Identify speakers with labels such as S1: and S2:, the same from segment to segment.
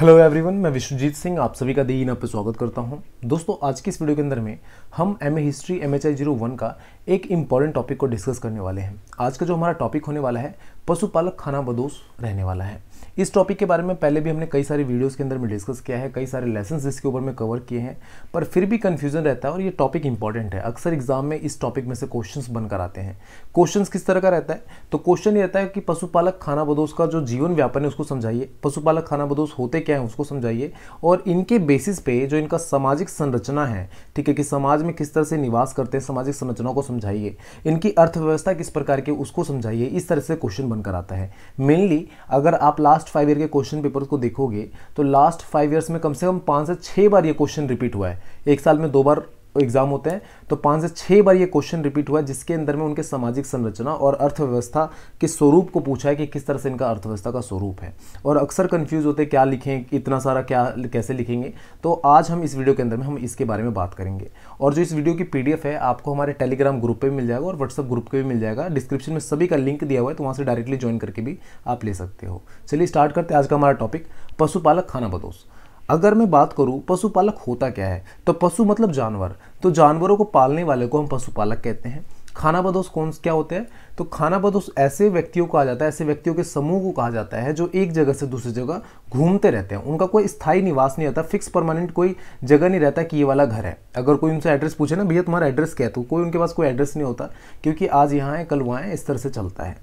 S1: hello everyone मैं विश्वजीत सिंह आप सभी का दी इन आप पर स्वागत करता हूं दोस्तों आज की इस वीडियो के अंदर में हम M A history M H I zero one का एक इम्पॉर्टेंट टॉपिक को डिस्कस करने वाले हैं आज का जो हमारा टॉपिक होने वाला है पशुपालक खाना बदोश रहने वाला है इस टॉपिक के बारे में पहले भी हमने कई सारे वीडियोस के अंदर में डिस्कस किया है कई सारे लेसन इसके ऊपर में कवर किए हैं पर फिर भी कन्फ्यूजन रहता है और ये टॉपिक इंपॉर्टेंट है अक्सर एग्जाम में इस टॉपिक में से क्वेश्चन बनकर आते हैं क्वेश्चन किस तरह का रहता है तो क्वेश्चन ये रहता है कि पशुपालक खाना बदोश का जो जीवन व्यापन है उसको समझाइए पशुपालक खाना बदोश होते क्या है उसको समझाइए और इनके बेसिस पे जो इनका सामाजिक संरचना है ठीक है कि समाज में किस तरह से निवास करते हैं सामाजिक संरचना को समझाइए इनकी अर्थव्यवस्था किस प्रकार की उसको समझाइए इस तरह से क्वेश्चन बनकर आता है मेनली अगर आप लास्ट फाइव ईयर के क्वेश्चन पेपर को देखोगे तो लास्ट फाइव ईयर्स में कम से कम पाँच से छः बार ये क्वेश्चन रिपीट हुआ है एक साल में दो बार एग्जाम होते हैं तो पाँच से छः बार ये क्वेश्चन रिपीट हुआ है जिसके अंदर में उनके सामाजिक संरचना और अर्थव्यवस्था के स्वरूप को पूछा है कि किस तरह से इनका अर्थव्यवस्था का स्वरूप है और अक्सर कन्फ्यूज़ होते हैं क्या लिखें इतना सारा क्या कैसे लिखेंगे तो आज हम इस वीडियो के अंदर में हम इसके बारे में बात करेंगे और जो इस वीडियो की पी है आपको हमारे टेलीग्राम ग्रुप पर मिल जाएगा और व्हाट्सअप ग्रुप पर भी मिल जाएगा डिस्क्रिप्शन में सभी का लिंक दिया हुआ है तो वहाँ से डायरेक्टली ज्वाइन करके भी आप ले सकते हो चलिए स्टार्ट करते हैं आज का हमारा टॉपिक पशुपालक खाना बदोश अगर मैं बात करूँ पशुपालक होता क्या है तो पशु मतलब जानवर तो जानवरों को पालने वाले को हम पशुपालक कहते हैं खाना बदोश कौन क्या होते हैं तो खाना बदोश ऐसे व्यक्तियों को कहा जाता है ऐसे व्यक्तियों के समूह को कहा जाता है जो एक जगह से दूसरी जगह घूमते रहते हैं उनका कोई स्थायी निवास नहीं होता फिक्स परमानेंट कोई जगह नहीं रहता कि ये वाला घर है अगर कोई उनसे एड्रेस पूछे ना भैया तुम्हारा एड्रेस क्या है तो कोई उनके पास कोई एड्रेस नहीं होता क्योंकि आज यहाँ है कल वहाँ है इस तरह से चलता है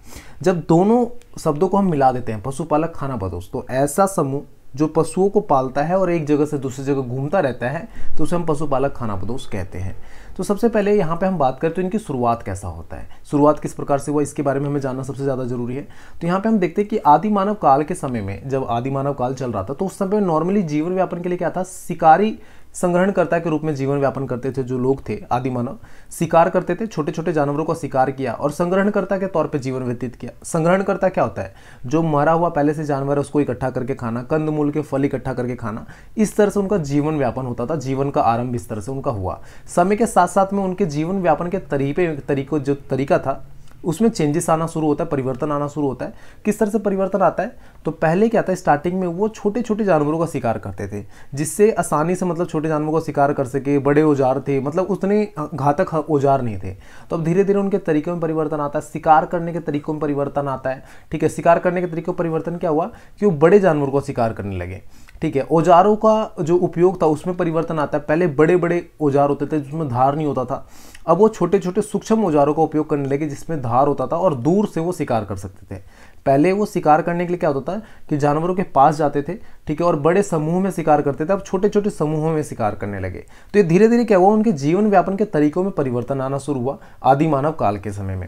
S1: जब दोनों शब्दों को हम मिला देते हैं पशुपालक खाना बदोश तो ऐसा समूह जो पशुओं को पालता है और एक जगह से दूसरी जगह घूमता रहता है तो उसे हम पशुपालक खानापदोष कहते हैं तो सबसे पहले यहाँ पे हम बात करते हैं इनकी शुरुआत कैसा होता है शुरुआत किस प्रकार से हुआ इसके बारे में हमें जानना सबसे ज़्यादा जरूरी है तो यहाँ पे हम देखते हैं कि आदि मानव काल के समय में जब आदि मानव काल चल रहा था तो उस समय नॉर्मली जीवन व्यापन के लिए क्या था शिकारी संग्रहणकर्ता के रूप में जीवन व्यापन करते थे जो लोग थे आदि मानव शिकार करते थे छोटे छोटे जानवरों का शिकार किया और संग्रहणकर्ता के तौर पर जीवन व्यतीत किया संग्रहणकर्ता क्या होता है जो मरा हुआ पहले से जानवर है उसको इकट्ठा करके खाना कंद मूल के फल इकट्ठा करके खाना इस तरह से उनका जीवन व्यापन होता था जीवन का आरंभ इस तरह से उनका हुआ समय के साथ साथ में उनके जीवन व्यापन के तरीके तरीको जो तरीका था उसमें चेंजेस आना शुरू होता है परिवर्तन आना शुरू होता है किस तरह से परिवर्तन आता है तो पहले क्या था स्टार्टिंग में वो छोटे छोटे जानवरों का शिकार करते थे जिससे आसानी से मतलब छोटे जानवरों का शिकार कर सके बड़े औजार थे मतलब उतने घातक औजार नहीं थे तो अब धीरे धीरे उनके तरीकों में परिवर्तन आता है शिकार करने के तरीकों में परिवर्तन आता है ठीक है शिकार करने के तरीकों में परिवर्तन क्या हुआ कि वो बड़े जानवरों को शिकार करने लगे ठीक है औजारों का जो उपयोग था उसमें परिवर्तन आता है पहले बड़े बड़े औजार होते थे जिसमें धार नहीं होता था अब वो छोटे छोटे सूक्ष्म औजारों का उपयोग करने लगे जिसमें धार होता था और दूर से वो शिकार कर सकते थे पहले वो शिकार करने के लिए क्या होता था कि जानवरों के पास जाते थे ठीक है और बड़े समूह में शिकार करते थे अब छोटे छोटे समूहों में शिकार करने लगे तो ये धीरे धीरे क्या हुआ उनके जीवन व्यापन के तरीकों में परिवर्तन आना शुरू हुआ आदि मानव काल के समय में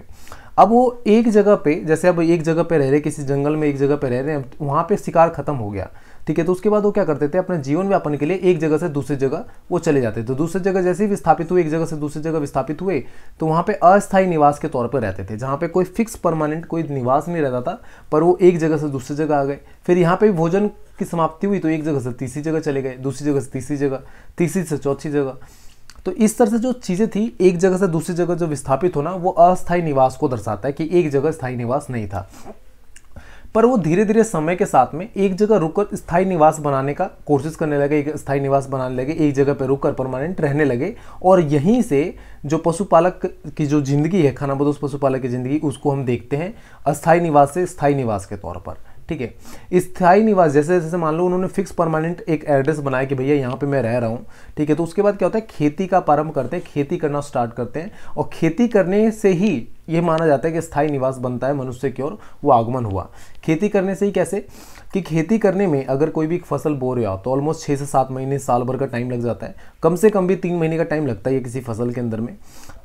S1: अब वो एक जगह पे जैसे अब एक जगह पे रह रहे किसी जंगल में एक जगह पे रह रहे हैं वहाँ पे शिकार खत्म हो गया ठीक है तो उसके बाद वो क्या करते थे अपने जीवन व्यापन के लिए एक जगह से दूसरी जगह वो चले जाते थे तो दूसरी जगह जैसे ही विस्थापित हुए एक जगह से दूसरी जगह विस्थापित हुए तो वहाँ पर अस्थायी निवास के तौर पर रहते थे जहाँ पर कोई फिक्स परमानेंट कोई निवास नहीं रहता था पर वो एक जगह से दूसरी जगह आ गए फिर यहाँ पे भोजन की समाप्ति हुई तो एक जगह से तीसरी जगह चले गए दूसरी जगह से तीसरी जगह तीसरी से चौथी जगह तो इस तरह से जो चीज़ें थी एक जगह से दूसरी जगह जो विस्थापित होना वो अस्थायी निवास को दर्शाता है कि एक जगह स्थायी निवास नहीं था पर वो धीरे धीरे समय के साथ में एक जगह रुककर स्थायी निवास बनाने का कोशिश करने लगे एक स्थायी निवास बनाने लगे एक जगह पर रुककर परमानेंट रहने लगे और यहीं से जो पशुपालक की जो ज़िंदगी है खाना बदोश पशुपालक की ज़िंदगी उसको हम देखते हैं अस्थायी निवास से स्थायी निवास के तौर पर ठीक है स्थायी निवास जैसे जैसे मान लो उन्होंने फिक्स परमानेंट एक एड्रेस बनाया कि भैया यहाँ पे मैं रह रहा हूँ ठीक है तो उसके बाद क्या होता है खेती का प्रारंभ करते हैं खेती करना स्टार्ट करते हैं और खेती करने से ही ये माना जाता है कि स्थायी निवास बनता है मनुष्य की ओर वो आगमन हुआ खेती करने से ही कैसे कि खेती करने में अगर कोई भी फसल बो रहे हो तो ऑलमोस्ट छः से सात महीने साल भर का टाइम लग जाता है कम से कम भी तीन महीने का टाइम लगता है किसी फसल के अंदर में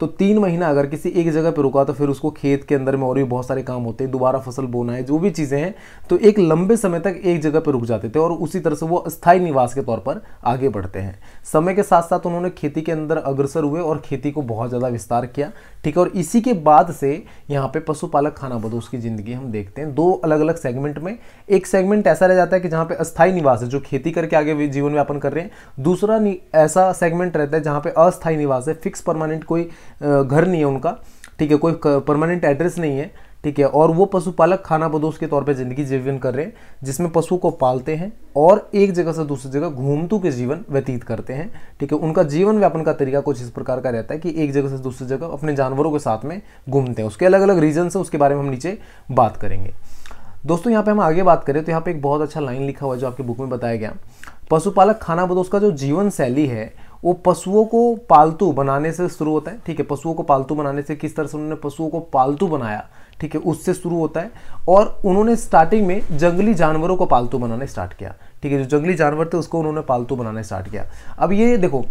S1: तो तीन महीना अगर किसी एक जगह पर रुका तो फिर उसको खेत के अंदर में और भी बहुत सारे काम होते हैं दोबारा फसल बोना है जो भी चीज़ें हैं तो एक लंबे समय तक एक जगह पर रुक जाते थे और उसी तरह से वो स्थायी निवास के तौर पर आगे बढ़ते हैं समय के साथ साथ उन्होंने खेती के अंदर अग्रसर हुए और खेती को बहुत ज़्यादा विस्तार किया ठीक है और इसी के बाद से यहाँ पर पशुपालक खाना बदोश की ज़िंदगी हम देखते हैं दो अलग अलग सेगमेंट में एक सेगमेंट सेगमेंट ऐसा रह जाता है कि जहाँ पे अस्थाई निवास है जो खेती करके आगे जीवन यापन कर रहे हैं दूसरा ऐसा सेगमेंट रहता है जहाँ पे अस्थाई निवास है फिक्स परमानेंट कोई घर नहीं है उनका ठीक है कोई परमानेंट एड्रेस नहीं है ठीक है और वो पशुपालक खाना बदोश के तौर पर जिंदगी जीवन कर रहे हैं जिसमें पशु को पालते हैं और एक जगह से दूसरी जगह घूमतू के जीवन व्यतीत करते हैं ठीक है उनका जीवन व्यापन का तरीका कुछ इस प्रकार का रहता है कि एक जगह से दूसरी जगह अपने जानवरों के साथ में घूमते हैं उसके अलग अलग रीजन से उसके बारे में हम नीचे बात करेंगे दोस्तों यहाँ पे हम आगे बात करें तो यहाँ पे एक बहुत अच्छा लाइन लिखा हुआ है जो आपके बुक में बताया गया पशुपालक खाना बदोश का जो जीवन शैली है वो पशुओं को पालतू बनाने से शुरू होता है ठीक है पशुओं को पालतू बनाने से किस तरह से उन्होंने पशुओं को पालतू बनाया ठीक है उससे शुरू होता है और उन्होंने स्टार्टिंग में जंगली जानवरों को पालतू बनाना स्टार्ट किया ठीक है जो जंगली जानवर थे उसको उन्होंने पालतू बनाना स्टार्ट किया अब ये देखो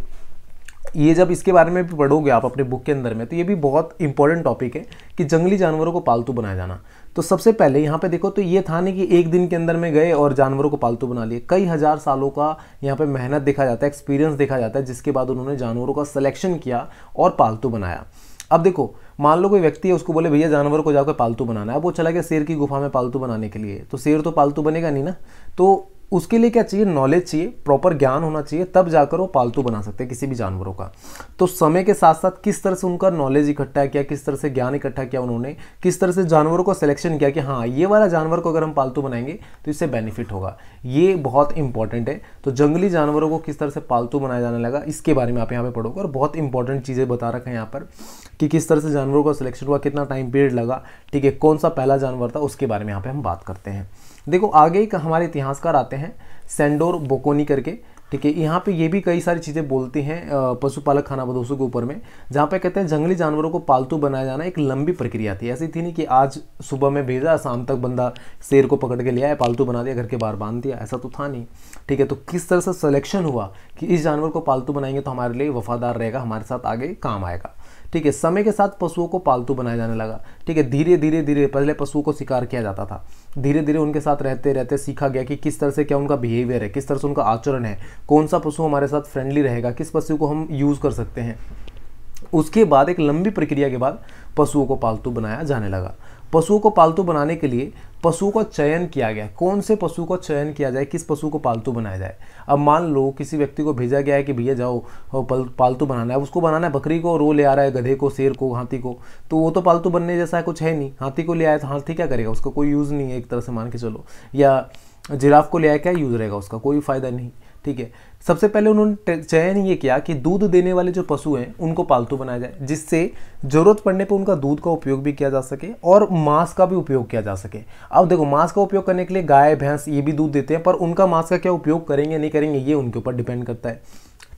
S1: ये जब इसके बारे में भी पढ़ोगे आप अपने बुक के अंदर में तो ये भी बहुत इंपॉर्टेंट टॉपिक है कि जंगली जानवरों को पालतू बनाया जाना तो सबसे पहले यहाँ पे देखो तो ये था नहीं कि एक दिन के अंदर में गए और जानवरों को पालतू बना लिए कई हज़ार सालों का यहाँ पे मेहनत देखा जाता है एक्सपीरियंस देखा जाता है जिसके बाद उन्होंने जानवरों का सिलेक्शन किया और पालतू बनाया अब देखो मान लो कोई व्यक्ति है उसको बोले भैया जानवर को जाकर पालतू बनाना है अब वो चला गया शेर की गुफा में पालतू बनाने के लिए तो शेर तो पालतू बनेगा नहीं ना तो उसके लिए क्या चाहिए नॉलेज चाहिए प्रॉपर ज्ञान होना चाहिए तब जाकर वो पालतू बना सकते हैं किसी भी जानवरों का तो समय के साथ साथ किस तरह से उनका नॉलेज इकट्ठा किया किस तरह से ज्ञान इकट्ठा किया उन्होंने किस तरह से जानवरों का सिलेक्शन किया कि हाँ ये वाला जानवर को अगर हम पालतू बनाएंगे तो इससे बेनिफिट होगा ये बहुत इंपॉर्टेंट है तो जंगली जानवरों को किस तरह से पालतू बनाया जाने लगा इसके बारे में आप यहाँ पर पढ़ोगे और बहुत इंपॉर्टेंट चीज़ें बता रखें यहाँ पर कि किस तरह से जानवरों का सिलेक्शन हुआ कितना टाइम पीरियड लगा ठीक है कौन सा पहला जानवर था उसके बारे में यहाँ पर हम बात करते हैं देखो आगे एक हमारे इतिहासकार आते हैं सेंडोर बोकोनी करके ठीक है यहाँ पे ये भी कई सारी चीज़ें बोलती हैं पशुपालक खाना बदोशों के ऊपर में जहाँ पे कहते हैं जंगली जानवरों को पालतू बनाया जाना एक लंबी प्रक्रिया थी ऐसी थी नहीं कि आज सुबह में भेजा शाम तक बंदा शेर को पकड़ के ले आया पालतू बना दिया घर के बाहर बांध दिया ऐसा तो था नहीं ठीक है तो किस तरह से सलेक्शन हुआ कि इस जानवर को पालतू बनाएंगे तो हमारे लिए वफादार रहेगा हमारे साथ आगे काम आएगा ठीक है समय के साथ पशुओं को पालतू बनाया जाने लगा ठीक है धीरे धीरे धीरे पहले पशुओं को शिकार किया जाता था धीरे धीरे उनके साथ रहते रहते सीखा गया कि किस तरह से क्या उनका बिहेवियर है किस तरह से उनका आचरण है कौन सा पशु हमारे साथ फ्रेंडली रहेगा किस पशु को हम यूज़ कर सकते हैं उसके बाद एक लंबी प्रक्रिया के बाद पशुओं को पालतू बनाया जाने लगा पशुओं को पालतू बनाने के लिए पशुओं का चयन किया गया कौन से पशु का चयन किया जाए किस पशु को पालतू बनाया जाए अब मान लो किसी व्यक्ति को भेजा गया है कि भैया जाओ पालतू बनाना है उसको बनाना है बकरी को रो ले आ रहा है गधे को शेर को हाथी को तो वो तो पालतू बनने जैसा कुछ है नहीं हाथी को ले आया तो हाथी क्या करेगा उसका कोई यूज़ नहीं है एक तरह से मान के चलो या जिराफ को ले आया क्या यूज़ रहेगा उसका कोई फ़ायदा नहीं ठीक है सबसे पहले उन्होंने चयन ये किया कि दूध देने वाले जो पशु हैं उनको पालतू बनाया जाए जिससे ज़रूरत पड़ने पर उनका दूध का उपयोग भी किया जा सके और मांस का भी उपयोग किया जा सके अब देखो मांस का उपयोग करने के लिए गाय भैंस ये भी दूध देते हैं पर उनका मांस का क्या उपयोग करेंगे नहीं करेंगे ये उनके ऊपर डिपेंड करता है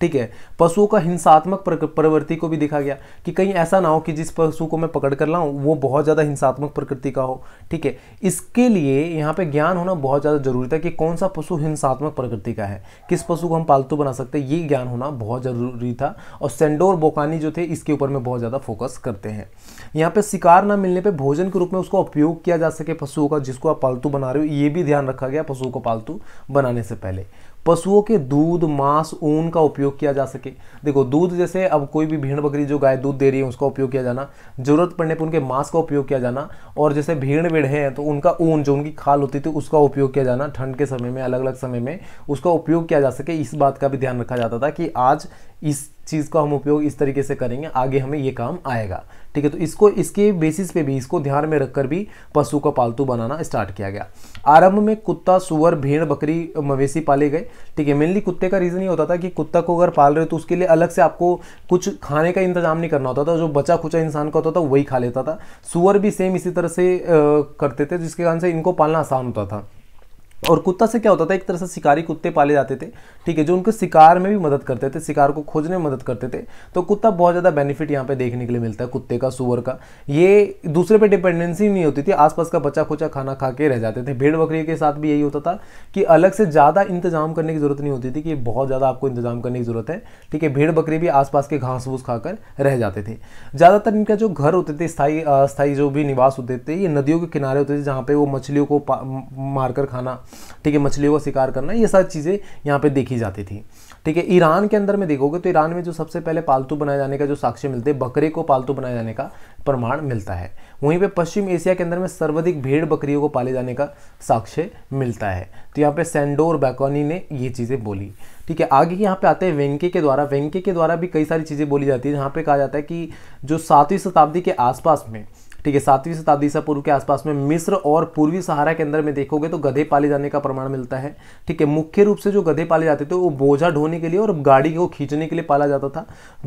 S1: ठीक है पशुओं का हिंसात्मक प्रवृत्ति को भी देखा गया कि कहीं ऐसा ना हो कि जिस पशु को मैं पकड़ कर लाऊं वो बहुत ज़्यादा हिंसात्मक प्रकृति का हो ठीक है इसके लिए यहाँ पे ज्ञान होना बहुत ज़्यादा जरूरी था कि कौन सा पशु हिंसात्मक प्रकृति का है किस पशु को हम पालतू बना सकते हैं ये ज्ञान होना बहुत ज़रूरी था और सेंडोर बोकानी जो थे इसके ऊपर में बहुत ज़्यादा फोकस करते हैं यहाँ पे शिकार ना मिलने पर भोजन के रूप में उसका उपयोग किया जा सके पशुओं का जिसको आप पालतू बना रहे हो ये भी ध्यान रखा गया पशुओं को पालतू बनाने से पहले पशुओं के दूध मांस ऊन का उपयोग किया जा सके देखो दूध जैसे अब कोई भी भेड़ बकरी जो गाय दूध दे रही है उसका उपयोग किया जाना जरूरत पड़ने पर उनके मांस का उपयोग किया जाना और जैसे भेड़ वेड़ हैं तो उनका ऊन जो उनकी खाल होती थी उसका उपयोग किया जाना ठंड के समय में अलग अलग समय में उसका उपयोग किया जा सके इस बात का भी ध्यान रखा जाता था कि आज इस चीज़ का हम उपयोग इस तरीके से करेंगे आगे हमें ये काम आएगा ठीक है तो इसको इसके बेसिस पे भी इसको ध्यान में रखकर भी पशु का पालतू बनाना स्टार्ट किया गया आरंभ में कुत्ता सुअर भेड़ बकरी मवेशी पाले गए ठीक है मेनली कुत्ते का रीज़न ये होता था कि कुत्ता को अगर पाल रहे हो तो उसके लिए अलग से आपको कुछ खाने का इंतजाम नहीं करना होता था जो बचा खुचा इंसान का होता था वही खा लेता था सुअर भी सेम इसी तरह से करते थे जिसके कारण से इनको पालना आसान होता था और कुत्ता से क्या होता था एक तरह से शिकारी कुत्ते पाले जाते थे ठीक है जो उनके शिकार में भी मदद करते थे शिकार को खोजने में मदद करते थे तो कुत्ता बहुत ज़्यादा बेनिफिट यहाँ पे देखने के लिए मिलता है कुत्ते का सुअर का ये दूसरे पे डिपेंडेंसी नहीं होती थी आसपास का बचा खोचा खाना खा के रह जाते थे भीड़ बकरी के साथ भी यही होता था कि अलग से ज़्यादा इंतजाम करने की ज़रूरत नहीं होती थी कि बहुत ज़्यादा आपको इंतजाम करने की ज़रूरत है ठीक है भीड़ बकरी भी आसपास के घास फूस खाकर रह जाते थे ज़्यादातर इनका जो घर होते थे स्थायी स्थायी जो भी निवास होते थे ये नदियों के किनारे होते थे जहाँ पर वो मछलियों को मारकर खाना ठीक है मछलियों का शिकार करना ये सारी चीज़ें यहाँ पे देखी जाती थी ठीक है ईरान के अंदर में देखोगे तो ईरान में जो सबसे पहले पालतू बनाए जाने का जो साक्ष्य मिलते हैं बकरे को पालतू बनाए जाने का प्रमाण मिलता है वहीं पे पश्चिम एशिया के अंदर में सर्वाधिक भेड़ बकरियों को पाले जाने का साक्ष्य मिलता है तो यहाँ पे सेंडोर बैकोनी ने ये चीज़ें बोली ठीक है आगे यहाँ पे आते हैं वेंके के द्वारा वेंके के द्वारा भी कई सारी चीज़ें बोली जाती है जहाँ पे कहा जाता है कि जो सातवीं शताब्दी के आसपास में ठीक है सातवीं शताब्दी से पूर्व के आसपास में मिस्र और पूर्वी सहारा के अंदर में देखोगे तो गधे पाले जाने का प्रमाण मिलता है ठीक है मुख्य रूप से जो गधे पाले जाते थे वो बोझा ढोने के लिए और गाड़ी को खींचने के लिए पाला जाता था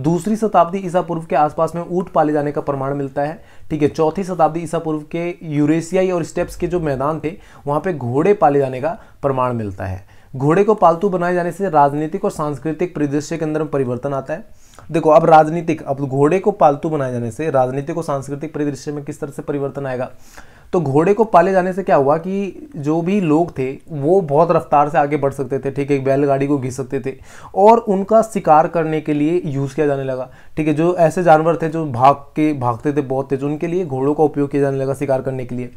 S1: दूसरी शताब्दी ईसा पूर्व के आसपास में ऊँट पाले जाने का प्रमाण मिलता है ठीक है चौथी शताब्दी ईसा पूर्व के यूरेशियाई और स्टेप्स के जो मैदान थे वहाँ पर घोड़े पाले जाने का प्रमाण मिलता है घोड़े को पालतू बनाए जाने से राजनीतिक और सांस्कृतिक परिदृश्य के अंदर परिवर्तन आता है देखो अब राजनीतिक अब घोड़े को पालतू बनाए जाने से राजनीतिक और सांस्कृतिक परिदृश्य में किस तरह से परिवर्तन आएगा तो घोड़े को पाले जाने से क्या हुआ कि जो भी लोग थे वो बहुत रफ्तार से आगे बढ़ सकते थे ठीक है बैलगाड़ी को घिस सकते थे और उनका शिकार करने के लिए यूज़ किया जाने लगा ठीक है जो ऐसे जानवर थे जो भाग के भागते थे बहुत तेज उनके लिए घोड़ों का उपयोग किया जाने लगा शिकार करने के लिए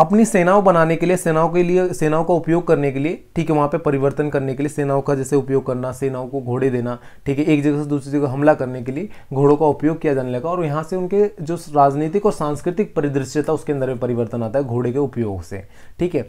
S1: अपनी सेनाओं बनाने के लिए सेनाओं के लिए सेनाओं का उपयोग करने के लिए ठीक है वहाँ पे परिवर्तन करने के लिए सेनाओं का जैसे उपयोग करना सेनाओं को घोड़े देना ठीक है एक जगह से दूसरी जगह हमला करने के लिए घोड़ों का उपयोग किया जाने लगा और यहाँ से उनके जो राजनीतिक और सांस्कृतिक परिदृश्य था उसके अंदर में परिवर्तन आता है घोड़े के उपयोग से ठीक है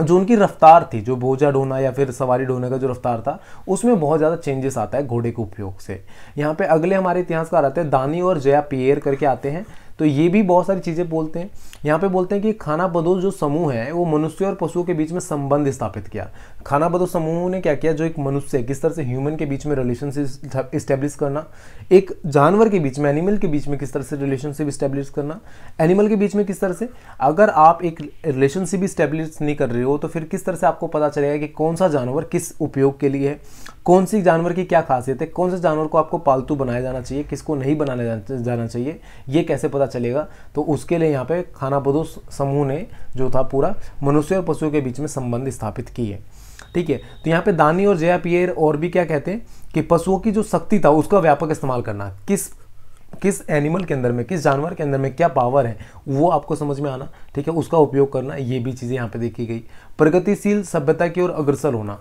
S1: जो उनकी रफ्तार थी जो बोझा ढोना या फिर सवारी ढोने का जो रफ्तार था उसमें बहुत ज़्यादा चेंजेस आता है घोड़े के उपयोग से यहाँ पे अगले हमारे इतिहासकार आते हैं दानी और जया पियर करके आते हैं तो ये भी बहुत सारी चीज़ें बोलते हैं यहाँ पे बोलते हैं कि खाना बदोश जो समूह है वो मनुष्य और पशुओं के बीच में संबंध स्थापित किया खाना बदोश समूह ने क्या किया जो एक मनुष्य किस तरह से ह्यूमन के बीच में रिलेशनशिप इस्टेब्लिश करना एक जानवर के बीच में एनिमल के बीच में किस तरह से रिलेशनशिप इस्टेब्लिश करना एनिमल के बीच में किस तरह से अगर आप एक रिलेशनशिप इस्टेब्लिश नहीं कर रहे हो तो फिर किस तरह से आपको पता चलेगा कि कौन सा जानवर किस उपयोग के लिए है कौन सी जानवर की क्या खासियत है कौन से जानवर को आपको पालतू बनाया जाना चाहिए किसको नहीं बनाया जाना चाहिए ये कैसे पता चलेगा तो उसके लिए यहाँ पे खाना खानापदों समूह ने जो था पूरा मनुष्य और पशुओं के बीच में संबंध स्थापित की है ठीक है तो यहाँ पे दानी और जया पियर और भी क्या कहते हैं कि पशुओं की जो शक्ति था उसका व्यापक इस्तेमाल करना किस किस एनिमल के अंदर में किस जानवर के अंदर में क्या पावर है वो आपको समझ में आना ठीक है उसका उपयोग करना ये भी चीज़ें यहाँ पे देखी गई प्रगतिशील सभ्यता की ओर अग्रसर होना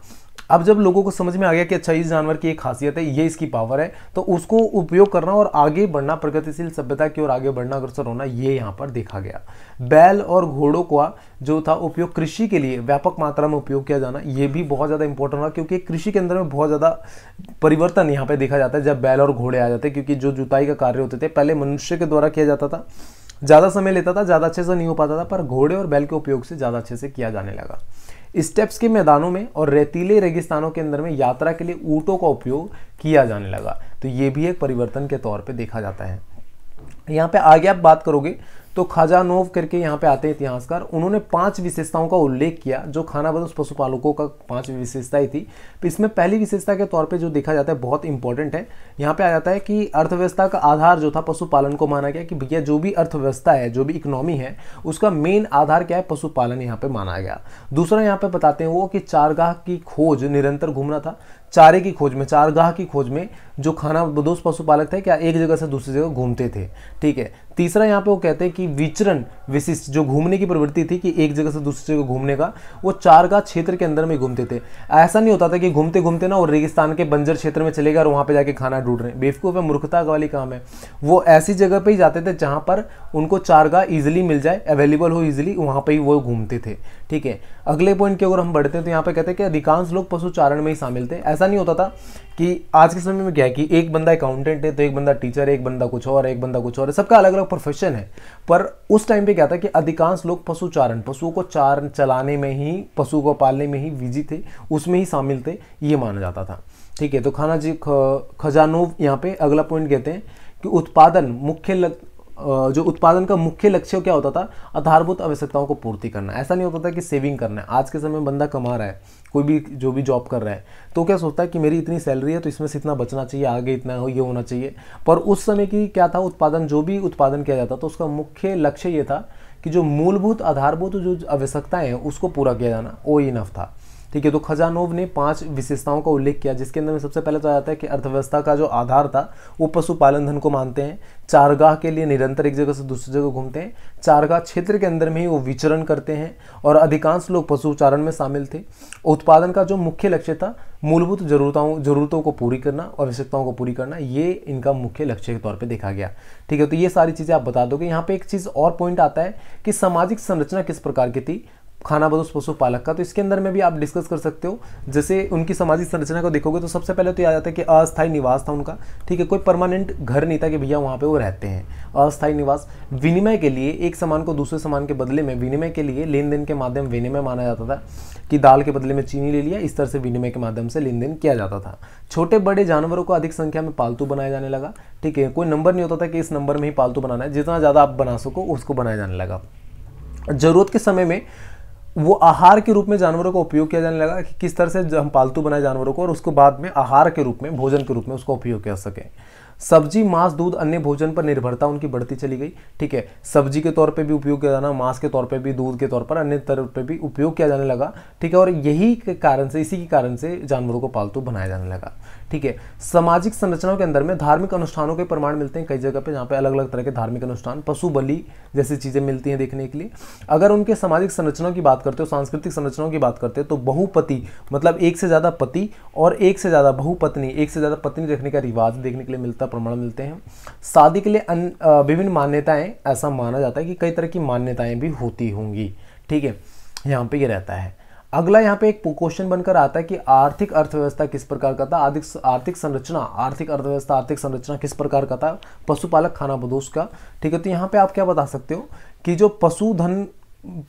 S1: अब जब लोगों को समझ में आ गया कि अच्छा इस जानवर की एक खासियत है ये इसकी पावर है तो उसको उपयोग करना और आगे बढ़ना प्रगतिशील सभ्यता की ओर आगे बढ़ना अग्रसर होना ये यहाँ पर देखा गया बैल और घोड़ों का जो था उपयोग कृषि के लिए व्यापक मात्रा में उपयोग किया जाना ये भी बहुत ज़्यादा इंपॉर्टेंट रहा क्योंकि कृषि के अंदर में बहुत ज़्यादा परिवर्तन यहाँ पर देखा जाता है जब बैल और घोड़े आ जाते हैं क्योंकि जो जुताई का कार्य होते थे पहले मनुष्य के द्वारा किया जाता था ज़्यादा समय लेता था ज़्यादा अच्छे से नहीं हो पाता था पर घोड़े और बैल के उपयोग से ज़्यादा अच्छे से किया जाने लगा स्टेप्स के मैदानों में और रेतीले रेगिस्तानों के अंदर में यात्रा के लिए ऊँटों का उपयोग किया जाने लगा तो ये भी एक परिवर्तन के तौर पर देखा जाता है यहाँ पे आगे आप बात करोगे तो खजानोव करके यहाँ पे आते हैं इतिहासकार उन्होंने पांच विशेषताओं का उल्लेख किया जो खानाबदोश पशुपालकों का पांच विशेषताएं थी तो इसमें पहली विशेषता के तौर पे जो देखा जाता है बहुत इंपॉर्टेंट है यहाँ पे आ जाता है कि अर्थव्यवस्था का आधार जो था पशुपालन को माना गया कि भैया जो भी अर्थव्यवस्था है जो भी इकोनॉमी है उसका मेन आधार क्या है पशुपालन यहाँ पे माना गया दूसरा यहाँ पे बताते हैं वो कि चारगाह की खोज निरंतर घूमना था चारे की खोज में चारगाह की खोज में जो खाना दोस्त पशुपालक थे क्या एक जगह से दूसरी जगह घूमते थे ठीक है तीसरा यहाँ पे वो कहते हैं कि विचरण विशिष्ट जो घूमने की प्रवृत्ति थी कि एक जगह से दूसरी जगह घूमने का वो चारगाह क्षेत्र के अंदर में घूमते थे ऐसा नहीं होता था कि घूमते घूमते ना और रेगिस्तान के बंजर क्षेत्र में चले गए और वहाँ पर जाके खाना ढूंढ रहे हैं बेवकूफ़ है मूर्खता वाली काम है वो ऐसी जगह पर ही जाते थे जहाँ पर उनको चारगाह ईजिली मिल जाए अवेलेबल हो ईजिली वहाँ पर ही वो घूमते थे ठीक है अगले पॉइंट की अगर हम बढ़ते हैं तो यहाँ पे कहते हैं कि अधिकांश लोग पशु चारण में ही शामिल थे ऐसा नहीं होता था कि आज के समय में क्या है कि एक बंदा अकाउंटेंट है तो एक बंदा टीचर है एक बंदा कुछ और एक बंदा कुछ और है सबका अलग अलग प्रोफेशन है पर उस टाइम पे क्या था कि अधिकांश लोग पशु चारण पशुओं को चार चलाने में ही पशु को पालने में ही विजी थे उसमें ही शामिल थे ये माना जाता था ठीक है तो खाना जी ख, खजानोव यहाँ पे अगला पॉइंट कहते हैं कि उत्पादन मुख्य जो उत्पादन का मुख्य लक्ष्य क्या होता था आधारभूत आवश्यकताओं को पूर्ति करना ऐसा नहीं होता था कि सेविंग करना है आज के समय में बंदा कमा रहा है कोई भी जो भी जॉब कर रहा है तो क्या सोचता है कि मेरी इतनी सैलरी है तो इसमें से इतना बचना चाहिए आगे इतना हो ये होना चाहिए पर उस समय की क्या था उत्पादन जो भी उत्पादन किया जाता तो उसका मुख्य लक्ष्य ये था कि जो मूलभूत आधारभूत जो आवश्यकताएं हैं उसको पूरा किया जाना वो इनफ था ठीक है तो खजानोव ने पांच विशेषताओं का उल्लेख किया जिसके अंदर में सबसे पहले तो आता है कि अर्थव्यवस्था का जो आधार था वो पशुपालन धन को मानते हैं चारगाह के लिए निरंतर एक जगह से दूसरी जगह घूमते हैं चारगाह क्षेत्र के अंदर में ही वो विचरण करते हैं और अधिकांश लोग पशु उच्चारण में शामिल थे उत्पादन का जो मुख्य लक्ष्य था मूलभूत जरूरतों जरूरतों को पूरी करना आवश्यकताओं को पूरी करना ये इनका मुख्य लक्ष्य के तौर पे देखा गया ठीक है तो ये सारी चीज़ें आप बता दोगे यहाँ पे एक चीज़ और पॉइंट आता है कि सामाजिक संरचना किस प्रकार की थी खाना बदोश पशुपालक का तो इसके अंदर में भी आप डिस्कस कर सकते हो जैसे उनकी सामाजिक संरचना को देखोगे तो सबसे पहले तो याद आता है कि अस्थायी निवास था उनका ठीक है कोई परमानेंट घर नहीं था कि भैया वहाँ पे वो रहते हैं अस्थायी निवास विनिमय के लिए एक सामान को दूसरे सामान के बदले में विनिमय के लिए लेन देन के माध्यम विनिमय माना जाता था कि दाल के बदले में चीनी ले लिया इस तरह से विनिमय के माध्यम से लेन देन किया जाता था छोटे बड़े जानवरों को अधिक संख्या में पालतू बनाया जाने लगा ठीक है कोई नंबर नहीं होता था कि इस नंबर में ही पालतू बनाना है जितना ज़्यादा आप बना सको उसको बनाया जाने लगा ज़रूरत के समय में वो आहार के रूप में जानवरों का उपयोग किया जाने लगा कि किस तरह से हम पालतू बनाए जानवरों को और उसको बाद में आहार के रूप में भोजन के रूप में उसका उपयोग कर सकें सब्जी मांस दूध अन्य भोजन पर निर्भरता उनकी बढ़ती चली गई ठीक है सब्जी के तौर पे भी उपयोग किया जाना मांस के तौर पे भी दूध के तौर पर अन्य तौर पे भी उपयोग किया जाने लगा ठीक है और यही के कारण से इसी के कारण से जानवरों को पालतू बनाया जाने लगा ठीक है सामाजिक संरचनाओं के अंदर में धार्मिक अनुष्ठानों के प्रमाण मिलते हैं कई जगह पर जहाँ पर अलग अलग तरह के धार्मिक अनुष्ठान पशु बलि जैसी चीज़ें मिलती हैं देखने के लिए अगर उनके सामाजिक संरचनाओं की बात करते हो सांस्कृतिक संरचनाओं की बात करते हो तो बहुपति मतलब एक से ज़्यादा पति और एक से ज़्यादा बहुपत्नी एक से ज़्यादा पत्नी देखने का रिवाज देखने के लिए मिलता का प्रमाण मिलते हैं शादी के लिए विभिन्न मान्यताएं ऐसा माना जाता है कि कई तरह की मान्यताएं भी होती होंगी ठीक है यहाँ पे ये यह रहता है अगला यहाँ पे एक क्वेश्चन बनकर आता है कि आर्थिक अर्थव्यवस्था किस प्रकार का था आर्थिक आर्थिक संरचना आर्थिक अर्थव्यवस्था आर्थिक संरचना किस प्रकार का था पशुपालक खाना बदोश का ठीक है तो यहाँ पे आप क्या बता सकते हो कि जो पशुधन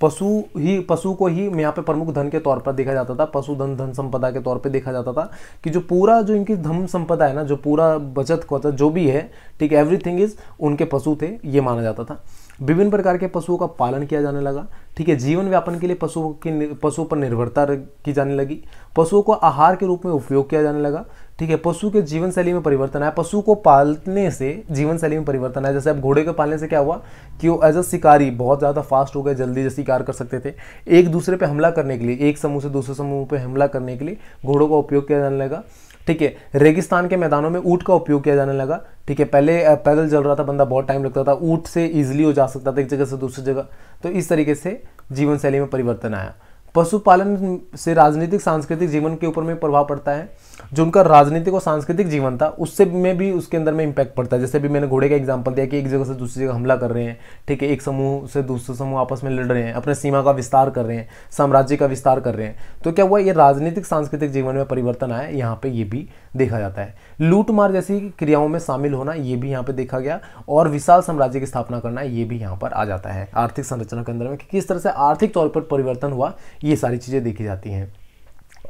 S1: पशु ही पशु को ही यहाँ पे प्रमुख धन के तौर पर देखा जाता था पशु धन धन संपदा के तौर पे देखा जाता था कि जो पूरा जो इनकी धन संपदा है ना जो पूरा बचत कोता जो भी है ठीक है एवरीथिंग इज उनके पशु थे ये माना जाता था विभिन्न प्रकार के पशुओं का पालन किया जाने लगा ठीक है जीवन व्यापन के लिए पशुओं की पशुओं पर निर्भरता की जाने लगी पशुओं को आहार के रूप में उपयोग किया जाने लगा ठीक है पशु के जीवन शैली में परिवर्तन आया पशु को पालने से जीवन शैली में परिवर्तन आया जैसे अब घोड़े को पालने से क्या हुआ कि वो एज अ शिकारी बहुत ज़्यादा फास्ट हो गए जल्दी से शिकार कर सकते थे एक दूसरे पे हमला करने के लिए एक समूह से दूसरे समूह पे हमला करने के लिए घोड़ों का उपयोग किया जाने लगा ठीक है रेगिस्तान के मैदानों में ऊँट का उपयोग किया जाने लगा ठीक है पहले पैदल चल रहा था बंदा बहुत टाइम लगता था ऊँट से ईजिली हो जा सकता था एक जगह से दूसरी जगह तो इस तरीके से जीवन शैली में परिवर्तन आया पशुपालन से राजनीतिक सांस्कृतिक जीवन के ऊपर में प्रभाव पड़ता है जो उनका राजनीतिक और सांस्कृतिक जीवन था उससे में भी उसके अंदर में इम्पैक्ट पड़ता है जैसे भी मैंने घोड़े का एग्जाम्पल दिया कि एक जगह से दूसरी जगह हमला कर रहे हैं ठीक है एक समूह से दूसरे समूह आपस में लड़ रहे हैं अपने सीमा का विस्तार कर रहे हैं साम्राज्य का विस्तार कर रहे हैं तो क्या हुआ ये राजनीतिक सांस्कृतिक जीवन में परिवर्तन आया यहाँ पर ये भी देखा जाता है लूटमार जैसी क्रियाओं में शामिल होना ये भी यहाँ पे देखा गया और विशाल साम्राज्य की स्थापना करना ये भी यहाँ पर आ जाता है आर्थिक संरचना के अंदर में कि किस तरह से आर्थिक तौर पर परिवर्तन हुआ ये सारी चीज़ें देखी जाती हैं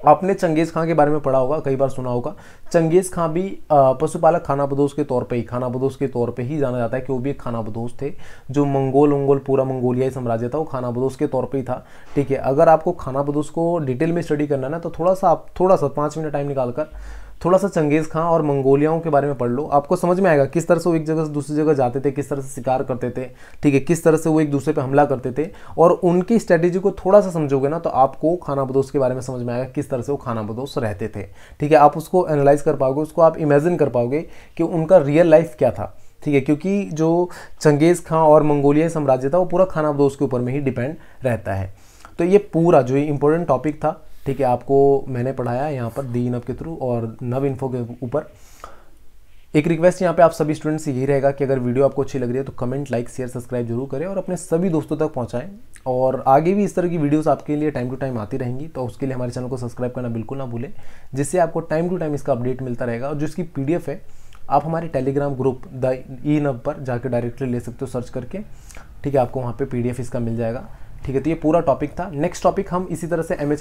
S1: आपने चंगेज़ खां के बारे में पढ़ा होगा कई बार सुना होगा चंगेज़ खां भी पशुपालक खाना बदोश के तौर पे ही खाना बदोश के तौर पे ही जाना जाता है कि वो भी एक खाना बदोश थे जो मंगोल उंगोल पूरा मंगोलियाई साम्राज्य था वो खाना बदोश के तौर पे ही था ठीक है अगर आपको खाना बदोश को डिटेल में स्टडी करना ना तो थोड़ा सा आप थोड़ा सा पाँच मिनट टाइम निकाल कर थोड़ा सा चंगेज़ खां और मंगोलियाओं के बारे में पढ़ लो आपको समझ में आएगा किस तरह से वो एक जगह से दूसरी जगह जाते थे किस तरह से शिकार करते थे ठीक है किस तरह से वो एक दूसरे पर हमला करते थे और उनकी स्ट्रैटेजी को थोड़ा सा समझोगे ना तो आपको खाना बदोश के बारे में समझ में आएगा किस तरह से वो खाना बदोश रहते थे ठीक है आप उसको एनालाइज कर पाओगे उसको आप इमेजिन कर पाओगे कि उनका रियल लाइफ क्या था ठीक है क्योंकि जो चंगेज़ खां और मंगोलिया साम्राज्य था वो पूरा बदोश के ऊपर में ही डिपेंड रहता है तो ये पूरा जो इंपॉर्टेंट टॉपिक था ठीक है आपको मैंने पढ़ाया यहाँ पर दी नव के थ्रू और नव इन्फो के ऊपर एक रिक्वेस्ट यहाँ पे आप सभी स्टूडेंट्स से यही रहेगा कि अगर वीडियो आपको अच्छी लग रही है तो कमेंट लाइक शेयर सब्सक्राइब जरूर करें और अपने सभी दोस्तों तक पहुँचाएँ और आगे भी इस तरह की वीडियोस आपके लिए टाइम टू टाइम आती रहेंगी तो उसके लिए हमारे चैनल को सब्सक्राइब करना बिल्कुल ना भूलें जिससे आपको टाइम टू टाइम इसका अपडेट मिलता रहेगा और जिसकी पी है आप हमारे टेलीग्राम ग्रुप द ई नब पर जाकर डायरेक्टली ले सकते हो सर्च करके ठीक है आपको वहाँ पर पी इसका मिल जाएगा ठीक है तो ये पूरा टॉपिक था नेक्स्ट टॉपिक हम इसी तरह से एम एच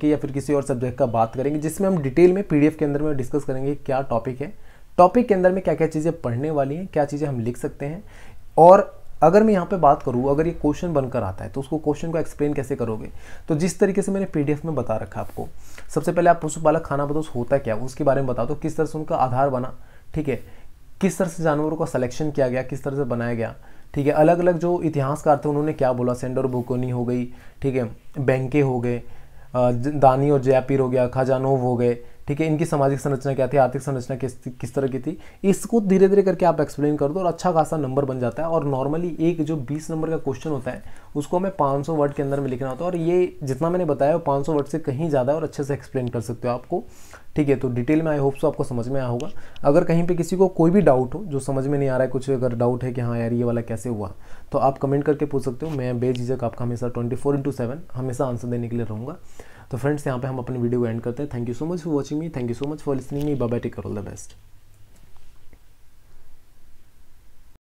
S1: के या फिर किसी और सब्जेक्ट का बात करेंगे जिसमें हम डिटेल में पी के अंदर में डिस्कस करेंगे क्या टॉपिक है टॉपिक के अंदर में क्या क्या चीज़ें पढ़ने वाली हैं क्या चीज़ें हम लिख सकते हैं और अगर मैं यहाँ पे बात करूँ अगर ये क्वेश्चन बनकर आता है तो उसको क्वेश्चन को एक्सप्लेन कैसे करोगे तो जिस तरीके से मैंने पीडीएफ में बता रखा आपको सबसे पहले आप पशुपालक खाना बदोस होता क्या उसके बारे में बता दो तो किस तरह से उनका आधार बना ठीक है किस तरह से जानवरों का सलेक्शन किया गया किस तरह से बनाया गया ठीक है अलग अलग जो इतिहासकार थे उन्होंने क्या बोला सेंडर बुकोनी हो गई ठीक है बैंके हो गए दानी और जयापिर हो गया खजानोव हो गए ठीक है इनकी सामाजिक संरचना क्या थी आर्थिक संरचना किस किस तरह की थी इसको धीरे धीरे करके आप एक्सप्लेन कर दो और अच्छा खासा नंबर बन जाता है और नॉर्मली एक जो बीस नंबर का क्वेश्चन होता है उसको हमें पाँच वर्ड के अंदर में लिखना होता है और ये जितना मैंने बताया वो पाँच वर्ड से कहीं ज़्यादा और अच्छे से एक्सप्लेन कर सकते हो आपको ठीक है तो डिटेल में आई होप सो आपको समझ में आया होगा अगर कहीं पे किसी को कोई भी डाउट हो जो समझ में नहीं आ रहा है कुछ अगर डाउट है कि हाँ यार ये वाला कैसे हुआ तो आप कमेंट करके पूछ सकते हो मैं बेझिझक आपका हमेशा ट्वेंटी फोर इंटू सेवन हमेशा आंसर देने के लिए रहूँगा तो फ्रेंड्स यहाँ पे हम अपनी वीडियो एंड करते हैं thank you so much for watching me thank you so much for listening me bye take all the best